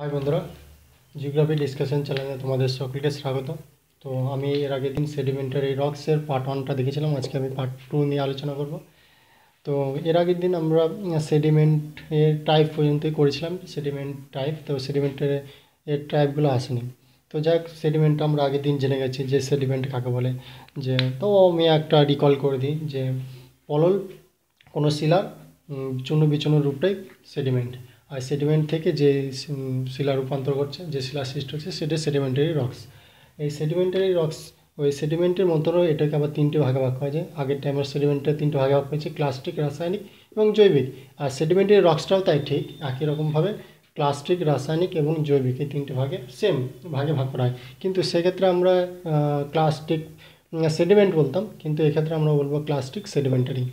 high বন্ধুরা geography discussion চ্যানেলে তোমাদের সকলকে স্বাগত তো আমি এর আগের দিন সেডিমেন্টারি রক্সের পার্ট ওয়ানটা দেখেছিলাম আজকে আমি পার্ট টু নিয়ে আলোচনা করব তো এর আগের দিন আমরা সেডিমেন্ট এর টাইপ পর্যন্তই করেছিলাম সেডিমেন্ট টাইপ তো সেডিমেন্টের এর টাইপগুলো আসেনি তো যাই হোক সেডিমেন্টটা আমরা আগের দিন জেনে গেছি যে সেডিমেন্ট কাকে বলে যে তো আমি একটা রিকল করে দিই যে পলল কোনো শিলা চূর্ণ বিচূর্ণ রূপটাই সেডিমেন্ট আর সেডিমেন্ট থেকে যে শিলা রূপান্তর করছে যে শিলা সৃষ্টি হচ্ছে সেটা সেডিমেন্টারি রক্স এই সেডিমেন্টারি রক্স ওই সেডিমেন্টের মতনও এটাকে আবার তিনটে ভাগে ভাগ করা যায় আগের টাইমের সেডিমেন্টটা তিনটে ভাগে ভাগ হয়েছে ক্লাস্টিক রাসায়নিক এবং জৈবিক আর সেডিমেন্টারি রক্সটাও তাই ঠিক একই রকমভাবে প্লাস্টিক রাসায়নিক এবং জৈবিক এই তিনটে ভাগে সেম ভাগে ভাগ করা হয় কিন্তু সেক্ষেত্রে আমরা প্লাস্টিক সেডিমেন্ট বলতাম কিন্তু এক্ষেত্রে আমরা বলবো প্লাস্টিক সেডিমেন্টারি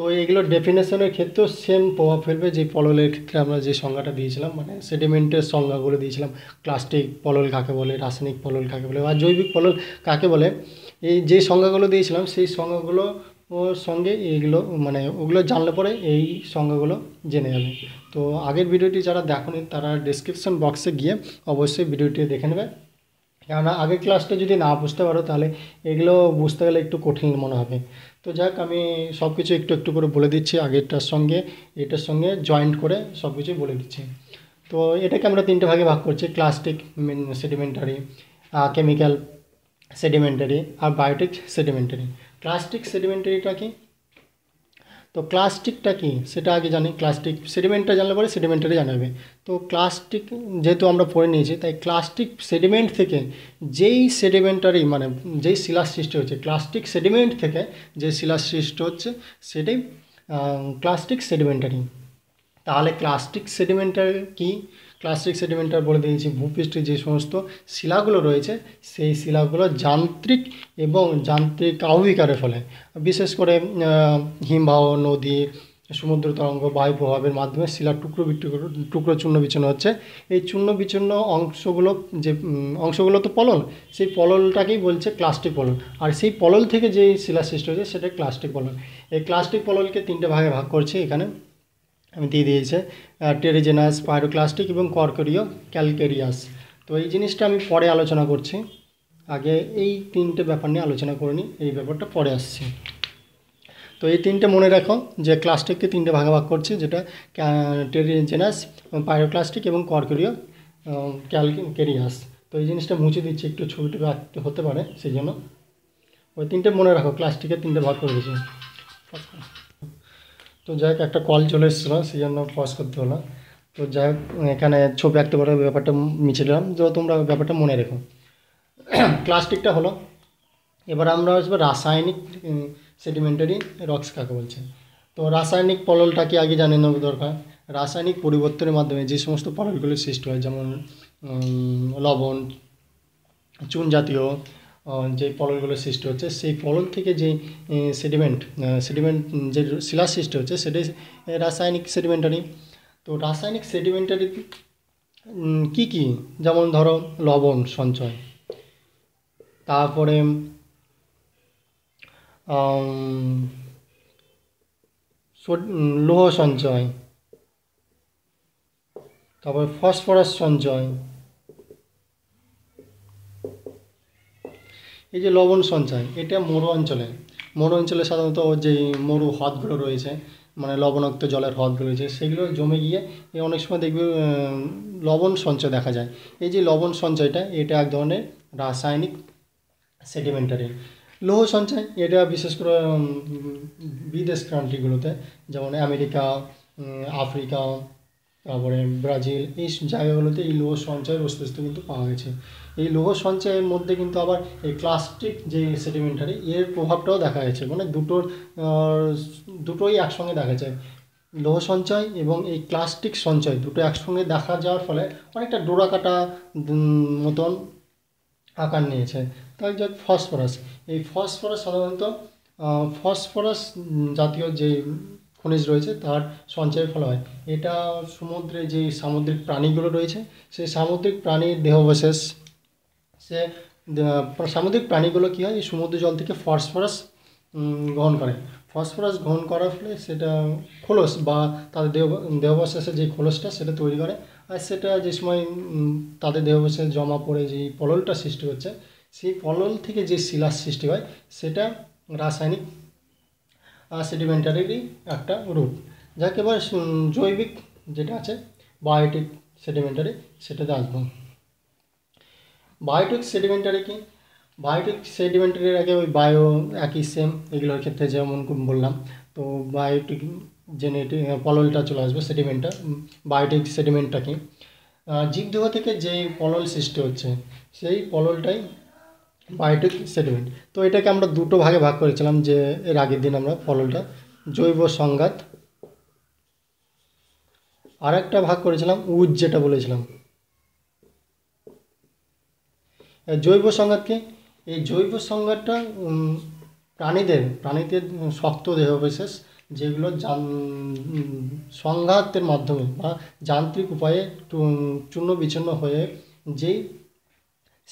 তো এগুলো ডেফিনেশনের ক্ষেত্রেও সেম প্রভাব ফেলবে যে পললের ক্ষেত্রে আমরা যে সংজ্ঞাটা দিয়েছিলাম মানে সেডিমেন্টের সংজ্ঞাগুলো দিয়েছিলাম প্লাস্টিক পলল কাকে বলে রাসায়নিক পলল কাকে বলে বা জৈবিক পলল কাকে বলে এই যে সংজ্ঞাগুলো দিয়েছিলাম সেই সংজ্ঞাগুলো ওর সঙ্গে এইগুলো মানে ওগুলো জানলে পরে এই সংজ্ঞাগুলো জেনে যাবে তো আগের ভিডিওটি যারা দেখনি তারা ডিসক্রিপশন বক্সে গিয়ে অবশ্যই ভিডিওটি দেখে নেবে কেননা আগের ক্লাসটা যদি না বুঝতে পারো তাহলে এগুলো বুঝতে গেলে একটু কঠিন মনে হবে তো যাক আমি সব কিছু একটু একটু করে বলে দিচ্ছি আগেরটার সঙ্গে এটার সঙ্গে জয়েন্ট করে সব কিছু বলে দিচ্ছি তো এটাকে আমরা তিনটে ভাগে ভাগ করছি ক্লাস্টিক সেডিমেন্টারি কেমিক্যাল সেডিমেন্টারি আর বায়োটিক সেডিমেন্টারি প্লাস্টিক সেডিমেন্টারিটা কি তো ক্লাস্টিকটা কী সেটা আগে জানি ক্লাস্টিক সেডিমেন্টটা জানলে পরে সেডিমেন্টারি জানা তো ক্লাস্টিক যেহেতু আমরা পড়ে নিয়েছি তাই ক্লাস্টিক সেডিমেন্ট থেকে যেই সেডিমেন্টারি মানে যেই শিলা সৃষ্টি হচ্ছে ক্লাস্টিক সেডিমেন্ট থেকে যে শিলার সৃষ্টি হচ্ছে সেটাই ক্লাস্টিক সেডিমেন্টারি তাহলে ক্লাস্টিক সেডিমেন্টারি কী ক্লাসিক সেডিমেন্টার বলে দিয়েছি ভূপৃষ্ঠে যে সমস্ত শিলাগুলো রয়েছে সেই শিলাগুলো যান্ত্রিক এবং যান্ত্রিক আহবিকারের ফলে বিশেষ করে হিমবাহ নদী সমুদ্র তরঙ্গ বায়ু প্রভাবের মাধ্যমে শিলার টুকরো বিটুকরো টুকরো চূর্ণ বিচ্ছন্ন হচ্ছে এই চূর্ণ বিচ্ছন্ন অংশগুলো যে অংশগুলো তো পলল সেই পললটাকেই বলছে ক্লাস্টিক পলল আর সেই পলল থেকে যে শিলা সৃষ্টি হয়েছে সেটা ক্লাস্টিক পলল এই ক্লাস্টিক পললকে তিনটে ভাগে ভাগ করছে এখানে আমি দিয়ে দিয়েছে টেরিজেনাস পাইরোক্লাস্টিক এবং কর্করীয় ক্যালকেরিয়াস তো এই জিনিসটা আমি পরে আলোচনা করছি আগে এই তিনটে ব্যাপার নিয়ে আলোচনা করে নিই এই ব্যাপারটা পরে আসছি তো এই তিনটে মনে রাখো যে ক্লাস্টিককে তিনটে ভাগাভাগ করছে যেটা টেরিজেনাস পাইরোক্লাস্টিক এবং কর্করীয় ক্যালকেরিয়াস তো এই জিনিসটা মুছে দিচ্ছি একটু ছবিটা রাখতে হতে পারে সেই জন্য ওই তিনটে মনে রাখো ক্লাস্টিকের তিনটে ভাগ করে দিয়েছি তো যাই হোক একটা কল চলে এসেছিলো সেই জন্য পজ করতে হলো তো যাই হোক এখানে ছবি আঁকতে পারে ব্যাপারটা মিছিলাম তো তোমরা ব্যাপারটা মনে রেখো প্লাস্টিকটা হলো এবার আমরা হচ্ছে রাসায়নিক সেডিমেন্টারি রক্স কাকে বলছে তো রাসায়নিক পললটাকে আগে জানে নেওয়া দরকার রাসায়নিক পরিবর্তনের মাধ্যমে যে সমস্ত পললগুলো সৃষ্টি হয় যেমন লবণ চুন জাতীয় যে পলনগুলো সৃষ্টি হচ্ছে সেই পলন থেকে যে সেডিমেন্ট সেডিমেন্ট যে শিলা সৃষ্টি হচ্ছে সেটাই রাসায়নিক সেডিমেন্টারি তো রাসায়নিক সেডিমেন্টারি কি কি যেমন ধরো লবণ সঞ্চয় তারপরে লোহ সঞ্চয় তারপরে ফসফরাস সঞ্চয় এই যে লবণ সঞ্চয় এটা মরু অঞ্চলে মরু অঞ্চলে সাধারণত যে মরু হ্রদগুলো রয়েছে মানে লবণাক্ত জলের হ্রদগুলো রয়েছে সেগুলো জমে গিয়ে অনেক সময় দেখবে লবণ সঞ্চয় দেখা যায় এই যে লবণ সঞ্চয়টা এটা এক ধরনের রাসায়নিক সেডিমেন্টারি লৌহ সঞ্চয় এটা বিশেষ করে বিদেশ কান্ট্রিগুলোতে যেমন আমেরিকা আফ্রিকা তারপরে ব্রাজিল এই জায়গাগুলোতে এই লৌহ সঞ্চয় অস্তিত্ব কিন্তু পাওয়া গেছে এই লৌহ সঞ্চয়ের মধ্যে কিন্তু আবার এই ক্লাস্টিক যে সেটিমেন্টারি এর প্রভাবটাও দেখা গেছে মানে দুটোর দুটোই একসঙ্গে দেখা যায় লৌহ সঞ্চয় এবং এই প্লাস্টিক সঞ্চয় দুটো একসঙ্গে দেখা যাওয়ার ফলে অনেকটা ডোরা কাটা মতন আকার নিয়েছে তাই যাক ফসফরাস এই ফসফরাস সাধারণত ফসফরাস জাতীয় যে খনিজ রয়েছে তার সঞ্চয়ের ফল হয় এটা সমুদ্রে যে সামুদ্রিক প্রাণীগুলো রয়েছে সেই সামুদ্রিক প্রাণীর দেহবশেষ সে সামুদ্রিক প্রাণীগুলো কী হয় এই সমুদ্র জল থেকে ফসফরাস গ্রহণ করে ফসফরাস গ্রহণ করার ফলে সেটা খোলস বা তাদের দেহ দেহবশেষের যে খোলসটা সেটা তৈরি করে আর সেটা যে সময় তাদের দেহবশেষ জমা পড়ে যে পললটা সৃষ্টি হচ্ছে সেই পলল থেকে যে শিলার সৃষ্টি হয় সেটা রাসায়নিক সেডিমেন্টারিরই একটা রূপ যাকে এবার জৈবিক যেটা আছে বায়োটিক সেডিমেন্টারি সেটাতে আসবো বায়োটিক সেডিমেন্টারি কি বায়োটিক সেডিমেন্টারির আগে ওই বায়ো একই সেম এগুলোর ক্ষেত্রে যেমন বললাম তো বায়োটিক জেনেটিক পললটা চলে আসবে সেডিমেন্টটা বায়োটিক সেডিমেন্টটা কি জীবদেহ থেকে যে পলল সৃষ্টি হচ্ছে সেই পললটাই বায়োটিক সেডিমেন্ট তো এটাকে আমরা দুটো ভাগে ভাগ করেছিলাম যে এর আগের দিন আমরা ফলটা জৈব সংঘাত আর একটা ভাগ করেছিলাম উজ যেটা বলেছিলাম জৈব সংঘাতকে এই জৈব সংঘাতটা প্রাণীদের প্রাণীদের শক্ত দেহ বিশেষ যেগুলো সংঘাতের মাধ্যমে বা যান্ত্রিক উপায়ে চূর্ণ বিচ্ছিন্ন হয়ে যেই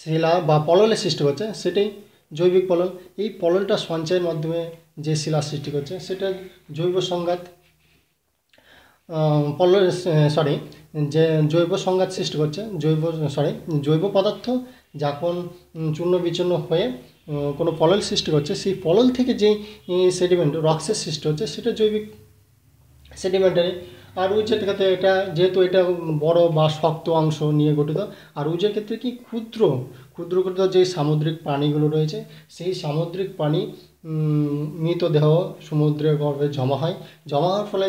শিলা বা পললের সৃষ্টি করছে সেটাই জৈবিক পলল এই পললটা সঞ্চয়ের মাধ্যমে যে শিলা সৃষ্টি করছে সেটা জৈব সংঘাত পলল সরি যে জৈব সংঘাত সৃষ্টি করছে জৈব সরি জৈব পদার্থ যখন চূর্ণ বিচূর্ণ হয়ে কোনো পলল সৃষ্টি করছে সেই পলল থেকে যে সেডিমেন্ট রক্সের সৃষ্টি হচ্ছে সেটা জৈবিক সেডিমেন্টারি আর উইচের ক্ষেত্রে এটা যেহেতু এটা বড় বা শক্ত অংশ নিয়ে গঠিত আর উইচের ক্ষেত্রে কি ক্ষুদ্র ক্ষুদ্র ক্ষুদ্র যে সামুদ্রিক প্রাণীগুলো রয়েছে সেই সামুদ্রিক প্রাণী মৃতদেহ সমুদ্রের গর্ভে জমা হয় জমা হওয়ার ফলে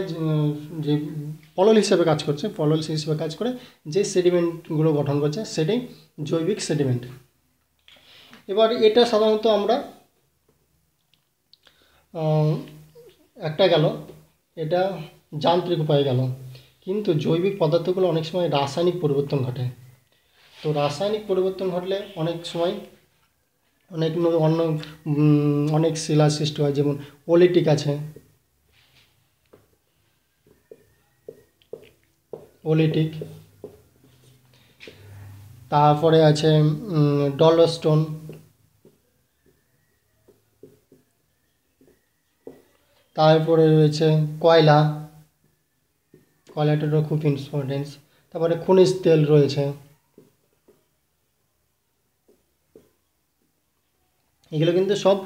যে পলল হিসেবে কাজ করছে পলল হিসেবে কাজ করে যে সেডিমেন্টগুলো গঠন করছে সেটাই জৈবিক সেডিমেন্ট এবার এটা সাধারণত আমরা একটা গেল এটা যান্ত্রিক উপায়ে গেল কিন্তু জৈবিক পদার্থগুলো অনেক সময় রাসায়নিক পরিবর্তন ঘটে তো রাসায়নিক পরিবর্তন ঘটলে অনেক সময় অনেক অন্য অনেক শিলা সৃষ্টি হয় যেমন ওলিটিক আছে ওলিটিক তারপরে আছে ডলস্টোন তারপরে রয়েছে কয়লা কয়লাটারও খুব ইম্পর্টেন্স তারপরে খনিজ তেল রয়েছে এগুলো কিন্তু সব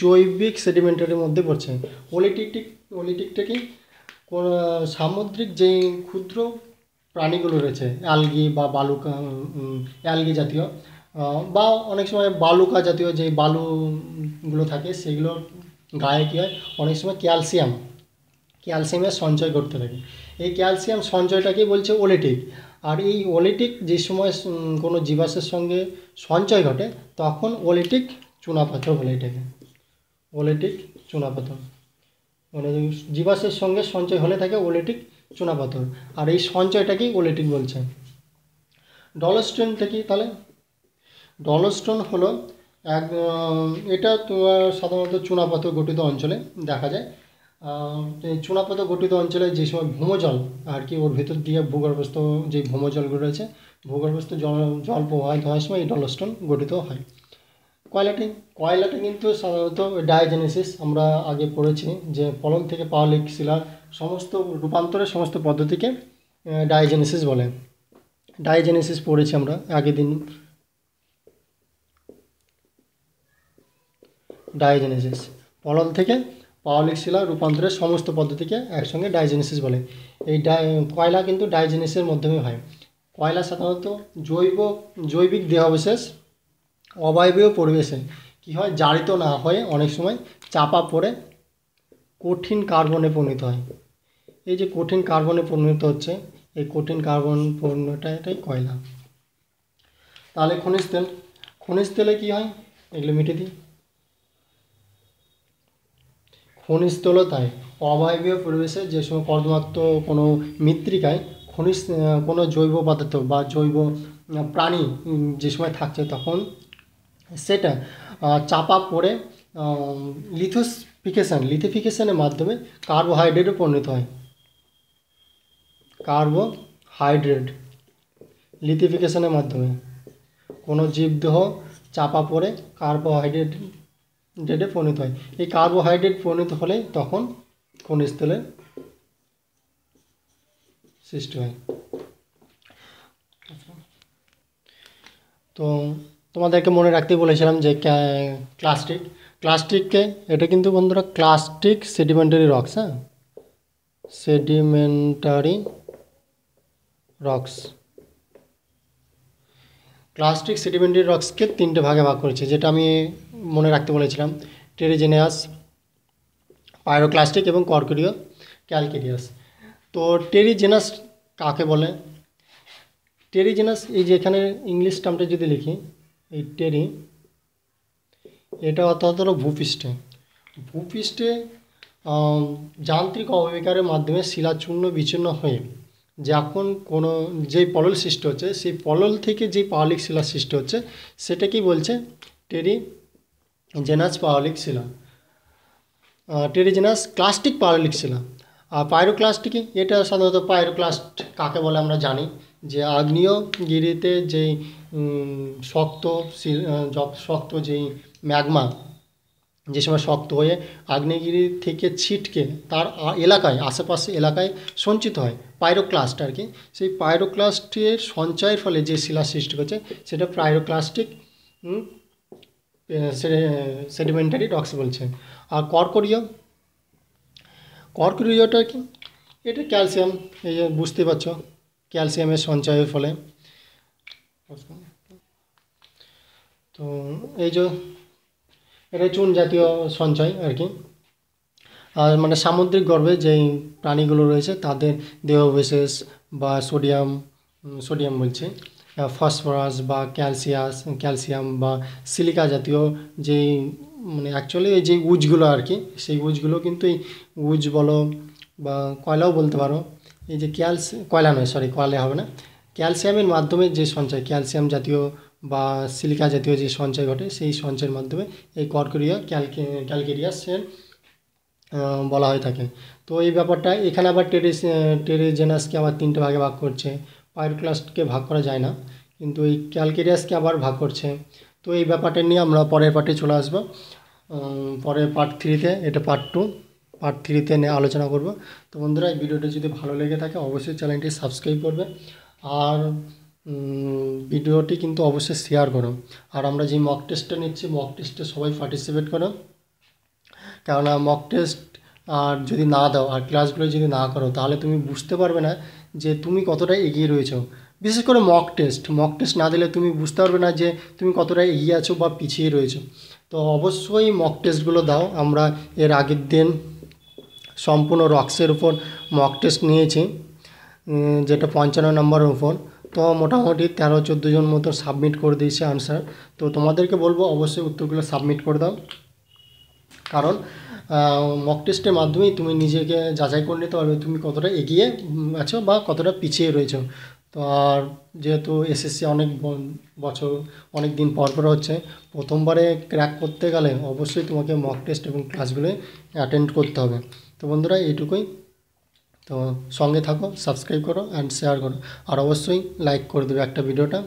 জৈবিক সেডিমেন্টারির মধ্যে পড়ছে ওলিটিকটিক ওলিটিকটা কি সামুদ্রিক যে ক্ষুদ্র প্রাণীগুলো রয়েছে অ্যালগি বা বালুকা অ্যালগি জাতীয় বা অনেক সময় বালুকা জাতীয় যে বালুগুলো থাকে সেগুলো গায়ে কী হয় অনেক সময় ক্যালসিয়াম ক্যালসিয়ামের সঞ্চয় করতে থাকে এই ক্যালসিয়াম সঞ্চয়টাকে বলছে ওলেটিক আর এই ওলেটিক যে সময় কোনো জীবাশের সঙ্গে সঞ্চয় ঘটে তখন ওলেটিক চুনাপাথর বলে এটাকে ওলেটিক চুনাপাথর মানে জীবাশের সঙ্গে সঞ্চয় হলে থাকে ওলেটিক চুনাপাথর আর এই সঞ্চয়টাকেই ওলেটিক বলছে ডলস্টোন থেকে তাহলে ডলস্টোন হলো এক এটা তোমার সাধারণত চুনাপাথর গঠিত অঞ্চলে দেখা যায় চুনাপথ গঠিত অঞ্চলে যে সময় ভূমজল আর কি ওর ভেতর দিয়ে ভূগর্ভস্থ যে ভূমজলগুলো রয়েছে ভূগর্ভস্থ জল জল প্রবাহিত হওয়ার সময় এই ডলস্টোন গঠিত হয় কয়লাটি কয়লাটি কিন্তু সাধারণত ডায়োজেনেসিস আমরা আগে পড়েছি যে পলন থেকে পাওয়ালিক শিলার সমস্ত রূপান্তরের সমস্ত পদ্ধতিকে ডায়োজেনেসিস বলে ডায়োজেনেসিস পড়েছি আমরা আগের দিন ডায়োজেনেসিস পলন থেকে পাওলিক শিলা রূপান্তরের সমস্ত পদ্ধতিকে একসঙ্গে ডাইজেনেসিস বলে এই কয়লা কিন্তু ডাইজেনেসিসের মাধ্যমে হয় কয়লা সাধারণত জৈব জৈবিক দেহাবশেষ অবায়বীয় পরিবেশে কি হয় জারিত না হয়ে অনেক সময় চাপা পড়ে কঠিন কার্বনে পরিণত হয় এই যে কঠিন কার্বনে পরিণত হচ্ছে এই কঠিন কার্বন পরিণতটা এটাই কয়লা তাহলে খনিজ তেল খনিজ তেলে কী হয় এগুলো মিটে দিই খনিজ খনিস্থলতায় অবায়বীয় পরিবেশে যে সময় কর্দমাক্ত কোনো মৃত্তিকায় খনিজ কোনো জৈব পদার্থ বা জৈব প্রাণী যে সময় থাকছে তখন সেটা চাপা পড়ে লিথোসফিকেশান লিথিফিকেশানের মাধ্যমে কার্বোহাইড্রেটে পরিণত হয় কার্বোহাইড্রেট লিথিফিকেশানের মাধ্যমে কোনো জীবদেহ চাপা পড়ে কার্বোহাইড্রেট ডেটে পরিণত হয় এই কার্বোহাইড্রেট পরিণত হলে তখন খনিজ সৃষ্টি হয় তো তোমাদেরকে মনে রাখতে বলেছিলাম যে ক্লাস্টিক ক্লাস্টিককে এটা কিন্তু বন্ধুরা ক্লাস্টিক সেডিমেন্টারি রক্স হ্যাঁ সেডিমেন্টারি রক্স ক্লাস্টিক সেডিমেন্টারি রক্সকে তিনটে ভাগে ভাগ করেছে যেটা আমি মনে রাখতে বলেছিলাম টেরিজেনিয়াস পায়রোক্লাস্টিক এবং কর্করীয় ক্যালকেরিয়াস তো টেরিজেনাস কাকে বলে টেরিজেনাস এই যে এখানে ইংলিশ টার্মটা যদি লিখি এই টেরি এটা অর্থাৎ হলো ভূপৃষ্ঠে ভূপৃষ্ঠে যান্ত্রিক অবিকারের মাধ্যমে শিলাচূর্ণ বিচ্ছিন্ন হয়ে যখন কোনো যে পলল সৃষ্টি হচ্ছে সেই পলল থেকে যে পাওলিক শিলা সৃষ্টি হচ্ছে সেটা কি বলছে টেরি জেনাস পাওলিক শিলা টেরিজেনাস ক্লাস্টিক পাওলিক শিলা আর পাইরোক্লাস্ট এটা সাধারণত পাইরোক্লাস্ট কাকে বলে আমরা জানি যে আগ্নেয়গিরিতে যেই শক্ত শক্ত যেই ম্যাগমা যে সময় শক্ত হয়ে আগ্নেয়গিরি থেকে ছিটকে তার এলাকায় আশেপাশে এলাকায় সঞ্চিত হয় পাইরোক্লাস্ট আর কি সেই পাইরোক্লাস্টের সঞ্চয়ের ফলে যে শিলা সৃষ্টি করছে সেটা পাইরোক্লাস্টিক সেডিমেন্টারি রক্স বলছে আর কর্করিয় কর্করিয়টা কি এটা ক্যালসিয়াম এই যে বুঝতে পারছ ক্যালসিয়ামের সঞ্চয়ের ফলে তো এই যে এটা চুন জাতীয় সঞ্চয় আর কি আর মানে সামুদ্রিক গর্ভে যেই প্রাণীগুলো রয়েছে তাদের দেহবিশেষ বা সোডিয়াম সোডিয়াম বলছে ফসফরাস বা ক্যালসিয়াস ক্যালসিয়াম বা সিলিকা জাতীয় যেই মানে অ্যাকচুয়ালি এই যে উজগুলো আর কি সেই উজগুলো কিন্তু এই উজ বলো বা কয়লাও বলতে পারো এই যে ক্যালসিয়াম কয়লা নয় সরি কয়লা হবে না ক্যালসিয়ামের মাধ্যমে যে সঞ্চয় ক্যালসিয়াম জাতীয় বা সিলিকা জাতীয় যে সঞ্চয় ঘটে সেই সঞ্চয়ের মাধ্যমে এই কর্করিয়া ক্যালকে ক্যালকেরিয়াসের বলা হয়ে থাকে তো এই ব্যাপারটা এখানে আবার টেরিস টেরিজেনাসকে আবার তিনটে ভাগে ভাগ করছে পাইরোক্লাস্টকে ভাগ করা যায় না কিন্তু এই ক্যালকেরিয়াসকে আবার ভাগ করছে তো এই ব্যাপারটা নিয়ে আমরা পরের পার্টে চলে আসবো পরের পার্ট থ্রিতে এটা পার্ট টু পার্ট থ্রিতে নিয়ে আলোচনা করব তো বন্ধুরা এই ভিডিওটা যদি ভালো লেগে থাকে অবশ্যই চ্যানেলটি সাবস্ক্রাইব করবে আর ভিডিওটি কিন্তু অবশ্যই শেয়ার করো আর আমরা যে মক টেস্টটা নিচ্ছি মক টেস্টে সবাই পার্টিসিপেট করো কেননা মক টেস্ট আর যদি না দাও আর ক্লাসগুলো যদি না করো তাহলে তুমি বুঝতে পারবে না যে তুমি কতটা এগিয়ে রয়েছো বিশেষ করে মক টেস্ট মক টেস্ট না দিলে তুমি বুঝতে পারবে না যে তুমি কতটা এগিয়ে আছো বা পিছিয়ে রয়েছো তো অবশ্যই মক টেস্টগুলো দাও আমরা এর আগের দিন সম্পূর্ণ রক্সের উপর মক টেস্ট নিয়েছি যেটা পঞ্চান্ন নম্বরের উপর তো মোটামুটি তেরো চোদ্দো জন মতো সাবমিট করে দিয়েছে আনসার তো তোমাদেরকে বলবো অবশ্যই উত্তরগুলো সাবমিট করে দাও কারণ মক টেস্টের মাধ্যমেই তুমি নিজেকে যাচাই করে নিতে পারবে তুমি কতটা এগিয়ে আছো বা কতটা পিছিয়ে রয়েছো তো আর যেহেতু এসএসসি অনেক বছর অনেক দিন পর পর হচ্ছে প্রথমবারে ক্র্যাক করতে গেলে অবশ্যই তোমাকে মক টেস্ট এবং ক্লাসগুলো অ্যাটেন্ড করতে হবে তো বন্ধুরা এইটুকুই তো সঙ্গে থাকো সাবস্ক্রাইব করো অ্যান্ড শেয়ার করো আর অবশ্যই লাইক করে দেবে একটা ভিডিওটা